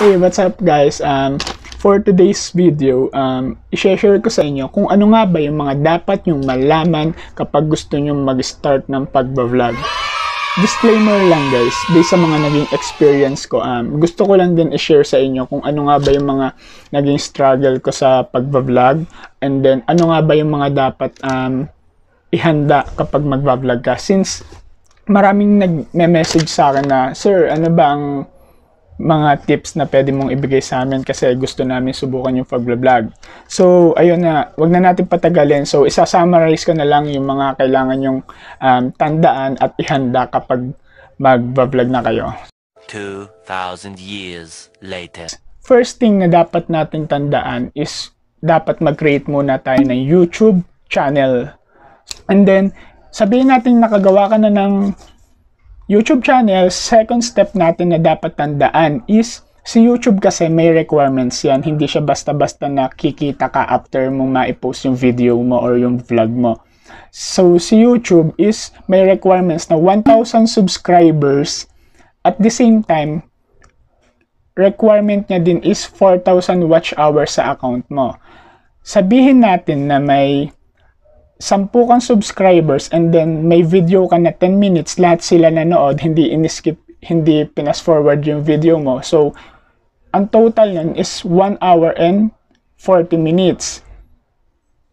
Hey, what's up guys? Um, for today's video, um, i-share ko sa inyo kung ano nga ba yung mga dapat yung malaman kapag gusto nyo mag-start ng pagbablog. Disclaimer lang guys, based sa mga naging experience ko, um, gusto ko lang din i-share sa inyo kung ano nga ba yung mga naging struggle ko sa pagbablog and then ano nga ba yung mga dapat um, ihanda kapag magbablog ka since maraming nag-message sa akin na, Sir, ano ba ang mga tips na pwede mong ibigay sa amin kasi gusto namin subukan yung pag-vlog. So, ayun na, wag na natin patagalin. So, isa-summarize ko na lang yung mga kailangan yung um, tandaan at ihanda kapag mag-vlog na kayo. 2,000 years later. First thing na dapat natin tandaan is dapat mag-create muna tayo ng YouTube channel. And then, sabihin natin nakagawa ka na ng YouTube channel, second step natin na dapat tandaan is Si YouTube kasi may requirements yan. Hindi siya basta-basta nakikita ka after mo ma-post yung video mo or yung vlog mo. So, si YouTube is may requirements na 1,000 subscribers. At the same time, requirement niya din is 4,000 watch hours sa account mo. Sabihin natin na may sampu kang subscribers and then may video ka na 10 minutes, lahat sila nanood, hindi in-skip, hindi pinas-forward yung video mo. So, ang total nun is 1 hour and 40 minutes.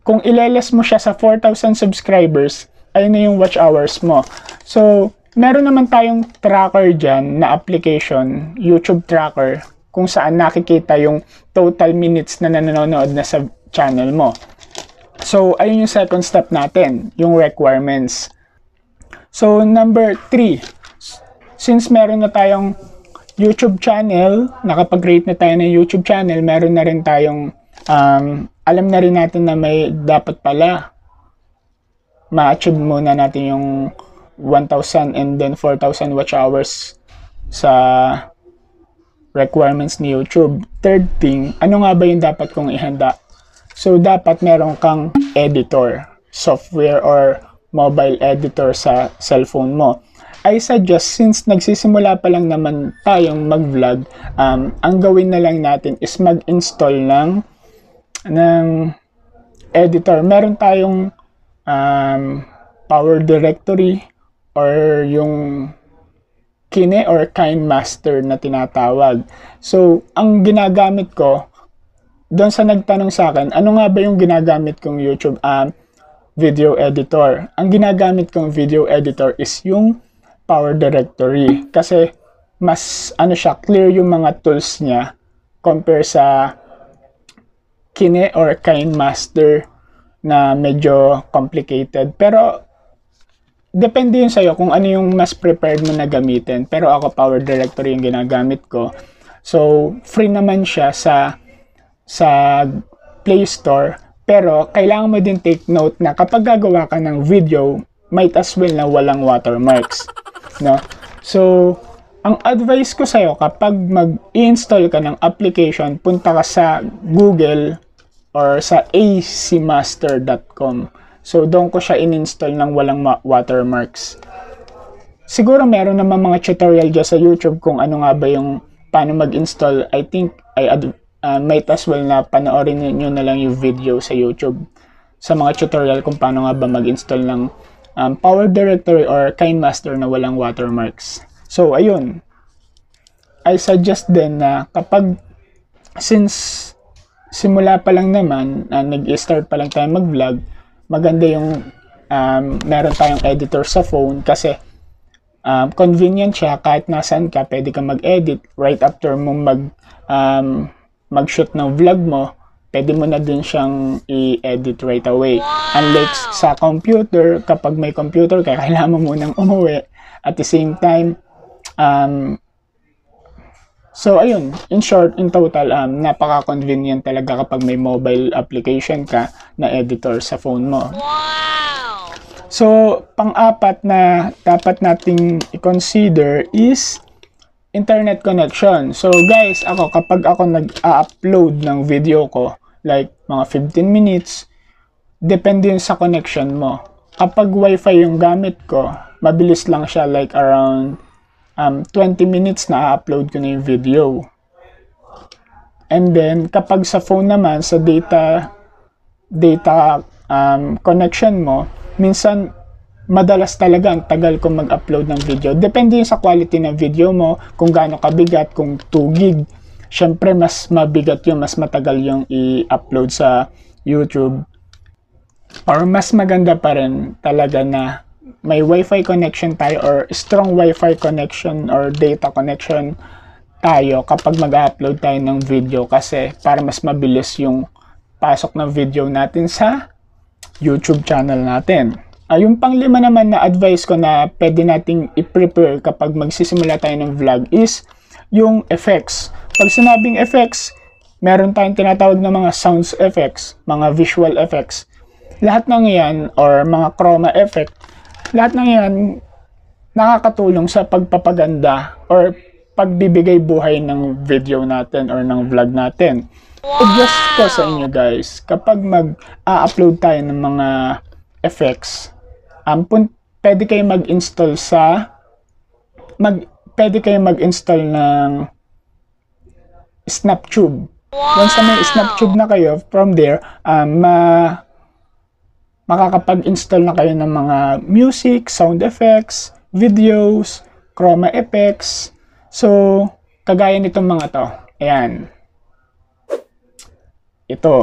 Kung ileles mo siya sa 4,000 subscribers, ayun na yung watch hours mo. So, meron naman tayong tracker dyan na application, YouTube tracker, kung saan nakikita yung total minutes na nanonood na sa channel mo. So, ayun yung second step natin, yung requirements. So, number three, since meron na tayong YouTube channel, nakapag-create na tayo ng YouTube channel, meron na rin tayong, um, alam na rin natin na may dapat pala ma-achieve muna natin yung 1,000 and then 4,000 watch hours sa requirements ni YouTube. Third thing, ano nga ba yung dapat kong ihanda So, dapat meron kang editor, software or mobile editor sa cellphone mo. I suggest since nagsisimula pa lang naman tayong mag-vlog, um, ang gawin na lang natin is mag-install ng ng editor. Meron tayong um, Power Directory or yung Kine or Kindmaster na tinatawag. So, ang ginagamit ko doon sa nagtanong sa akin, ano nga ba yung ginagamit kong YouTube um, video editor? Ang ginagamit kong video editor is yung Power Directory kasi mas ano siya, clear yung mga tools niya compare sa Kine or Kinemaster na medyo complicated. Pero depende yun sa'yo kung ano yung mas prepared mo na gamitin. Pero ako Power Directory yung ginagamit ko. So, free naman siya sa sa Play Store. Pero kailangan mo din take note na kapag gagawa ka ng video, might as well na walang watermarks. No? So, ang advice ko sa'yo kapag mag-install ka ng application, punta ka sa Google or sa acmaster.com. So, doon ko siya ininstall install ng walang watermarks. Siguro meron naman mga tutorial dyan sa YouTube kung ano nga ba yung paano mag-install. I think I, ad- uh, might as well na panoorin niyo na lang yung video sa YouTube sa mga tutorial kung paano nga ba mag-install ng um, Power Directory or KineMaster na walang watermarks. So, ayun. I suggest din na kapag since simula pa lang naman, uh, nag-start pa lang tayo mag-vlog, maganda yung um, meron tayong editor sa phone kasi um, convenient siya kahit nasaan ka, pwede ka mag-edit right after mo mag um, mag-shoot ng vlog mo, pwede mo na din siyang i-edit right away. Unlike sa computer, kapag may computer kaya kailangan mo munang umuwi. At the same time, um, so ayun, in short, in total, um, napaka-convenient talaga kapag may mobile application ka na editor sa phone mo. So, pang-apat na dapat nating i-consider is internet connection. So guys, ako kapag ako nag-upload ng video ko, like mga 15 minutes, depende yun sa connection mo. Kapag wifi yung gamit ko, mabilis lang siya like around um, 20 minutes na upload ko na yung video. And then, kapag sa phone naman, sa data data um, connection mo, minsan madalas talaga ang tagal kong mag-upload ng video. Depende yun sa quality ng video mo, kung gaano kabigat, kung 2 gig. Siyempre, mas mabigat yung, mas matagal yung i-upload sa YouTube. Or mas maganda pa rin talaga na may wifi connection tayo or strong wifi connection or data connection tayo kapag mag-upload tayo ng video kasi para mas mabilis yung pasok ng video natin sa YouTube channel natin. Uh, yung panglima naman na advice ko na pwede nating i-prepare kapag magsisimula tayo ng vlog is yung effects. Pag sinabing effects, meron tayong tinatawag na mga sounds effects, mga visual effects. Lahat ng yan or mga chroma effect, lahat ng yan nakakatulong sa pagpapaganda or pagbibigay buhay ng video natin or ng vlog natin. Wow! Adjust ko sa inyo guys, kapag mag-upload tayo ng mga effects um, pun- pwede kayo mag-install sa mag pwede kayo mag-install ng SnapTube. Wow! Once na may SnapTube na kayo, from there, um, ma makakapag-install na kayo ng mga music, sound effects, videos, chroma effects. So, kagaya nitong mga to. Ayan. Ito.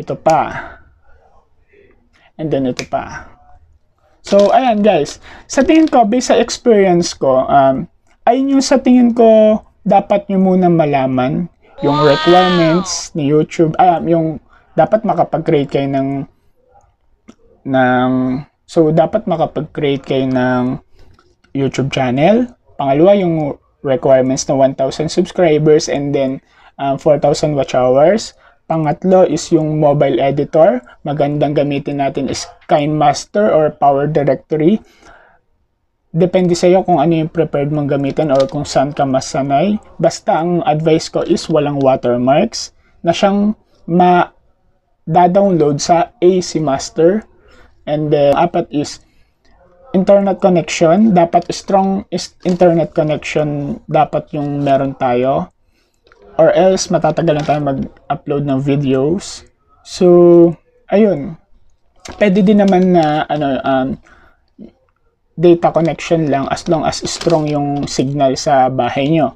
Ito pa. And then ito pa. So, ayan guys. Sa tingin ko, based sa experience ko, um, ayun yung sa tingin ko dapat nyo muna malaman yung requirements ni YouTube. Ah, yung dapat makapag-create kayo ng ng so dapat makapag-create kayo ng YouTube channel. Pangalawa yung requirements na 1,000 subscribers and then um, 4,000 watch hours. Pangatlo is yung mobile editor. Magandang gamitin natin is KineMaster or Power Directory. Depende iyo kung ano yung prepared mong gamitin or kung saan ka masanay. Basta ang advice ko is walang watermarks na siyang ma-download sa AC Master. And then, apat is internet connection. Dapat strong internet connection dapat yung meron tayo or else matatagal na tayo mag-upload ng videos. So, ayun. Pwede din naman na ano um, data connection lang as long as strong yung signal sa bahay nyo.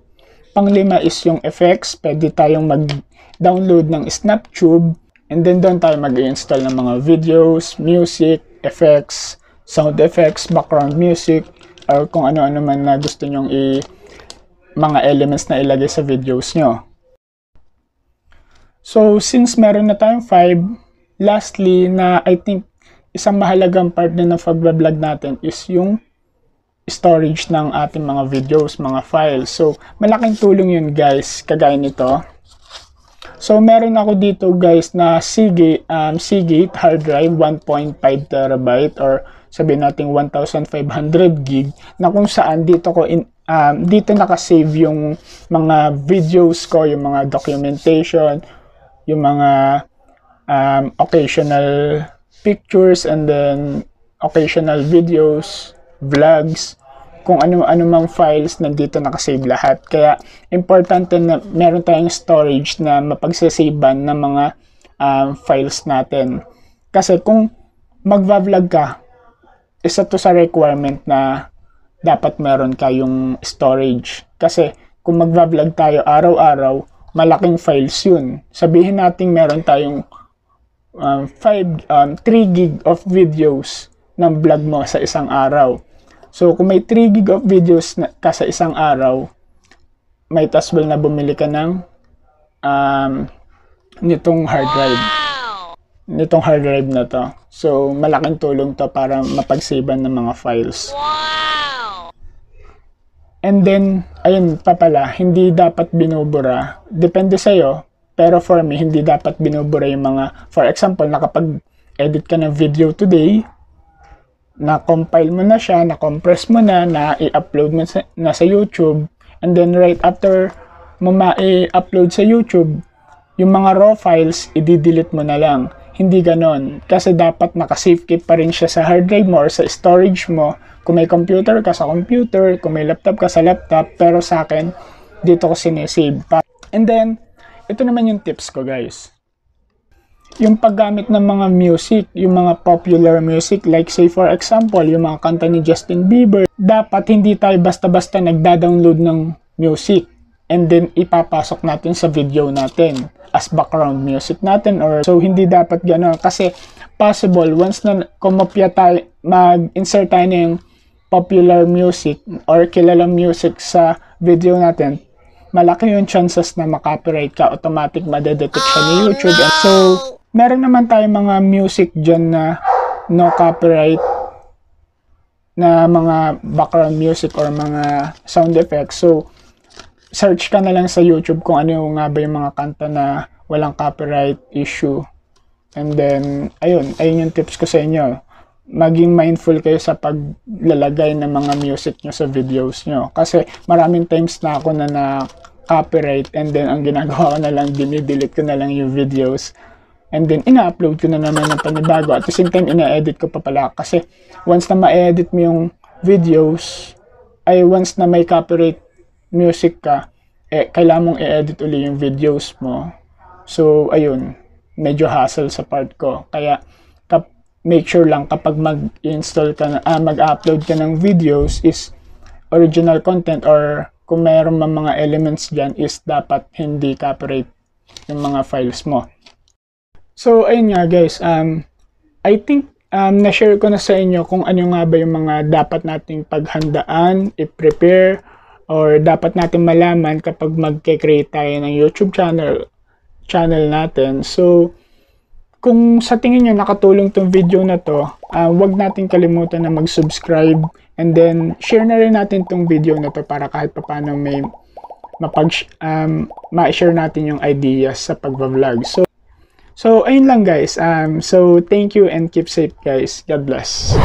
Panglima is yung effects. Pwede tayong mag-download ng SnapTube and then doon tayo mag-install ng mga videos, music, effects, sound effects, background music, or kung ano-ano man na gusto nyong i- mga elements na ilagay sa videos nyo. So, since meron na tayong 5, lastly na I think isang mahalagang part na ng pag-vlog natin is yung storage ng ating mga videos, mga files. So, malaking tulong yun guys, kagaya nito. So, meron ako dito guys na Seagate, um, Seagate hard drive 1.5 terabyte or sabihin natin 1,500 gig na kung saan dito ko in, um, dito nakasave yung mga videos ko, yung mga documentation, yung mga um, occasional pictures and then occasional videos, vlogs, kung ano-ano mang files nandito nakasave lahat. Kaya importante na meron tayong storage na mapagsasaban ng mga um, files natin. Kasi kung magva-vlog ka, isa to sa requirement na dapat meron kayong storage. Kasi kung magva-vlog tayo araw-araw, malaking files yun. Sabihin natin meron tayong um, 5, um, 3 gig of videos ng vlog mo sa isang araw. So, kung may 3 gig of videos na, ka sa isang araw, may as na bumili ka ng um, nitong hard drive. Nitong hard drive na to. So, malaking tulong to para mapagsiban ng mga files. Wow! And then, ayun pa pala, hindi dapat binubura. Depende sa'yo, pero for me, hindi dapat binubura yung mga, for example, nakapag-edit ka ng video today, na-compile mo na siya, na-compress mo na, na-i-upload mo sa, na sa YouTube, and then right after mo ma-upload sa YouTube, yung mga raw files, i-delete mo na lang. Hindi ganon. Kasi dapat naka keep pa rin siya sa hard drive mo or sa storage mo. Kung may computer ka sa computer, kung may laptop ka sa laptop, pero sa akin, dito ko sinisave pa. And then, ito naman yung tips ko guys. Yung paggamit ng mga music, yung mga popular music, like say for example, yung mga kanta ni Justin Bieber, dapat hindi tayo basta-basta nagda-download ng music and then ipapasok natin sa video natin as background music natin or so hindi dapat gano'n kasi possible once na kumopya tayo mag-insert tayo ng popular music or kilalang music sa video natin malaki yung chances na makopyright ka automatic madedetect siya ni ah, YouTube and so meron naman tayo mga music dyan na no copyright na mga background music or mga sound effects so search ka na lang sa YouTube kung ano yung nga ba yung mga kanta na walang copyright issue. And then, ayun, ayun yung tips ko sa inyo. Maging mindful kayo sa paglalagay ng mga music nyo sa videos nyo. Kasi maraming times na ako na na copyright and then ang ginagawa ko na lang, dinidelete ko na lang yung videos. And then, ina-upload ko na naman ng panibago. At the same time, ina-edit ko pa pala. Kasi once na ma-edit mo yung videos, ay once na may copyright music ka, eh, kailangan mong i-edit uli yung videos mo. So, ayun, medyo hassle sa part ko. Kaya, kap- make sure lang kapag mag-install ka, na, ah, mag-upload ka ng videos is original content or kung mayroon man mga elements dyan is dapat hindi copyright yung mga files mo. So, ayun nga guys, um, I think um, na-share ko na sa inyo kung ano nga ba yung mga dapat nating paghandaan, i-prepare, or dapat natin malaman kapag magke-create tayo ng YouTube channel channel natin. So, kung sa tingin niyo nakatulong tong video na to, uh, ah, wag natin kalimutan na mag-subscribe and then share na rin natin tong video na to para kahit papaano may mapag um, ma-share natin yung ideas sa pagbablog. So, so ayun lang guys. Um, so, thank you and keep safe guys. God bless.